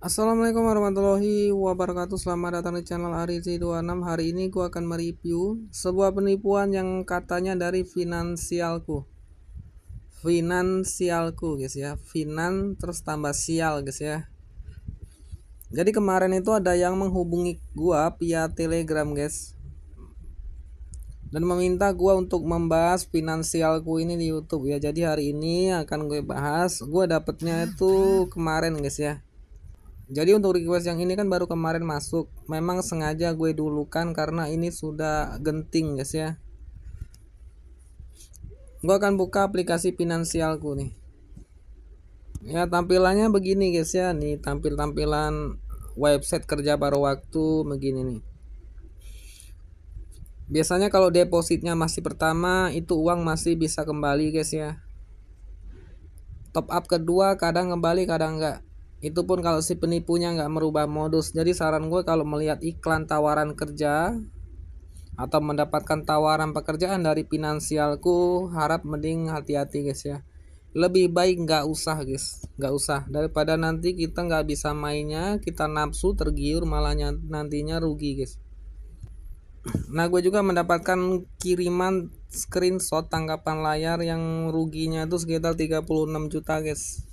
Assalamualaikum warahmatullahi wabarakatuh Selamat datang di channel ariz 26 Hari ini gue akan mereview Sebuah penipuan yang katanya dari Finansialku Finansialku guys ya Finan terus tambah sial guys ya Jadi kemarin itu ada yang menghubungi gue Via telegram guys dan meminta gue untuk membahas finansialku ini di YouTube ya. Jadi hari ini akan gue bahas. Gue dapetnya itu kemarin guys ya jadi untuk request yang ini kan baru kemarin masuk memang sengaja gue dulukan karena ini sudah genting guys ya gue akan buka aplikasi finansialku nih ya tampilannya begini guys ya nih tampil-tampilan website kerja baru waktu begini nih biasanya kalau depositnya masih pertama itu uang masih bisa kembali guys ya top up kedua kadang kembali kadang enggak itu pun kalau si penipunya nggak merubah modus jadi saran gue kalau melihat iklan tawaran kerja atau mendapatkan tawaran pekerjaan dari finansialku harap mending hati-hati guys ya lebih baik nggak usah guys nggak usah daripada nanti kita nggak bisa mainnya kita nafsu tergiur malah nantinya rugi guys nah gue juga mendapatkan kiriman screenshot tangkapan layar yang ruginya itu sekitar 36 juta guys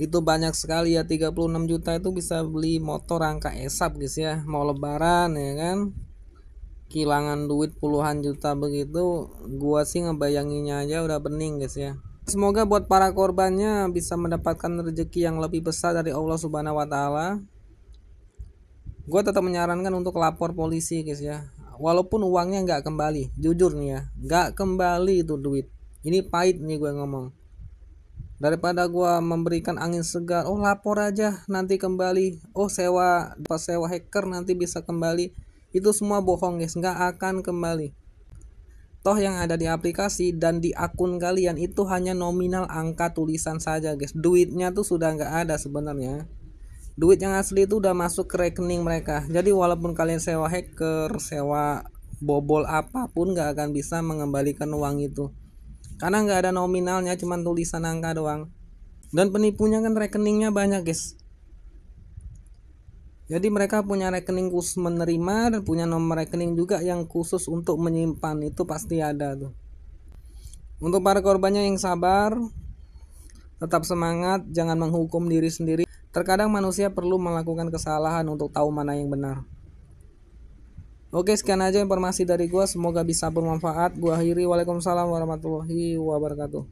itu banyak sekali ya 36 juta itu bisa beli motor rangka esap guys ya mau lebaran ya kan kehilangan duit puluhan juta begitu gua sih ngebayanginnya aja udah bening guys ya Semoga buat para korbannya bisa mendapatkan rezeki yang lebih besar dari Allah Subhanahu wa taala. gua tetap menyarankan untuk lapor polisi guys ya. Walaupun uangnya nggak kembali, jujur nih ya, nggak kembali itu duit. Ini pahit nih gue ngomong daripada gua memberikan angin segar oh lapor aja nanti kembali oh sewa pas sewa hacker nanti bisa kembali itu semua bohong guys nggak akan kembali toh yang ada di aplikasi dan di akun kalian itu hanya nominal angka tulisan saja guys duitnya tuh sudah nggak ada sebenarnya duit yang asli itu udah masuk ke rekening mereka jadi walaupun kalian sewa hacker sewa bobol apapun nggak akan bisa mengembalikan uang itu karena nggak ada nominalnya cuman tulisan angka doang dan penipunya kan rekeningnya banyak guys jadi mereka punya rekening khusus menerima dan punya nomor rekening juga yang khusus untuk menyimpan itu pasti ada tuh untuk para korbannya yang sabar tetap semangat jangan menghukum diri sendiri terkadang manusia perlu melakukan kesalahan untuk tahu mana yang benar Oke, sekian aja informasi dari gue. Semoga bisa bermanfaat. Gua akhiri. Waalaikumsalam warahmatullahi wabarakatuh.